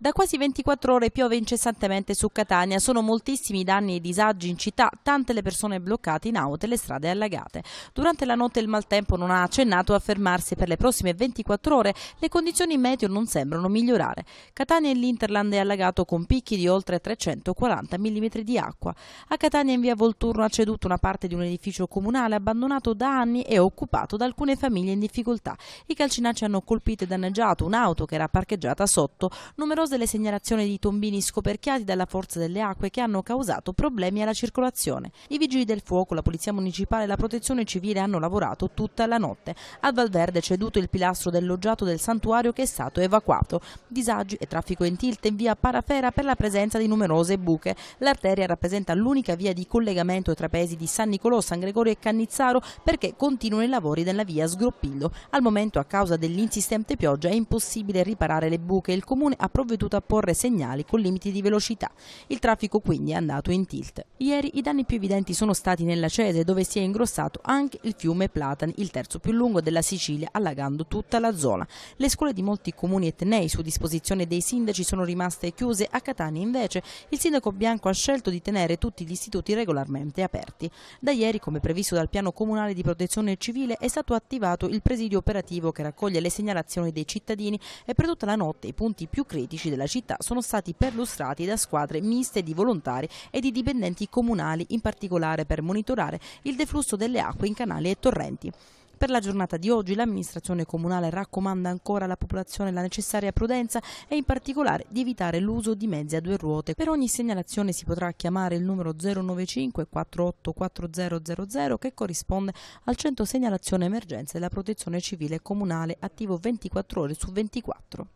Da quasi 24 ore piove incessantemente su Catania, sono moltissimi i danni e i disagi in città, tante le persone bloccate in auto e le strade allagate. Durante la notte il maltempo non ha accennato a fermarsi per le prossime 24 ore, le condizioni meteo non sembrano migliorare. Catania e l'Interland è allagato con picchi di oltre 340 mm di acqua. A Catania in via Volturno ha ceduto una parte di un edificio comunale abbandonato da anni e occupato da alcune famiglie in difficoltà. I calcinacci hanno colpito e danneggiato un'auto che era parcheggiata sotto, numerosi numerose le segnalazioni di tombini scoperchiati dalla forza delle acque che hanno causato problemi alla circolazione. I vigili del fuoco, la polizia municipale e la protezione civile hanno lavorato tutta la notte. A Valverde è ceduto il pilastro del loggiato del santuario che è stato evacuato. Disagi e traffico in tilt in via Parafera per la presenza di numerose buche. L'arteria rappresenta l'unica via di collegamento tra paesi di San Nicolò, San Gregorio e Cannizzaro perché continuano i lavori della via Sgroppillo. Al momento a causa dell'insistente pioggia è impossibile riparare le buche. Il comune ha provveduto provveduto a porre segnali con limiti di velocità. Il traffico quindi è andato in tilt. Ieri i danni più evidenti sono stati nella Cese dove si è ingrossato anche il fiume Platani, il terzo più lungo della Sicilia, allagando tutta la zona. Le scuole di molti comuni etnei su disposizione dei sindaci sono rimaste chiuse, a Catania invece il sindaco Bianco ha scelto di tenere tutti gli istituti regolarmente aperti. Da ieri, come previsto dal piano comunale di protezione civile, è stato attivato il presidio operativo che raccoglie le segnalazioni dei cittadini e per tutta la notte i punti più critici edifici della città sono stati perlustrati da squadre miste di volontari e di dipendenti comunali, in particolare per monitorare il deflusso delle acque in canali e torrenti. Per la giornata di oggi l'amministrazione comunale raccomanda ancora alla popolazione la necessaria prudenza e in particolare di evitare l'uso di mezzi a due ruote. Per ogni segnalazione si potrà chiamare il numero 095 484000 che corrisponde al centro segnalazione emergenze della protezione civile comunale attivo 24 ore su 24.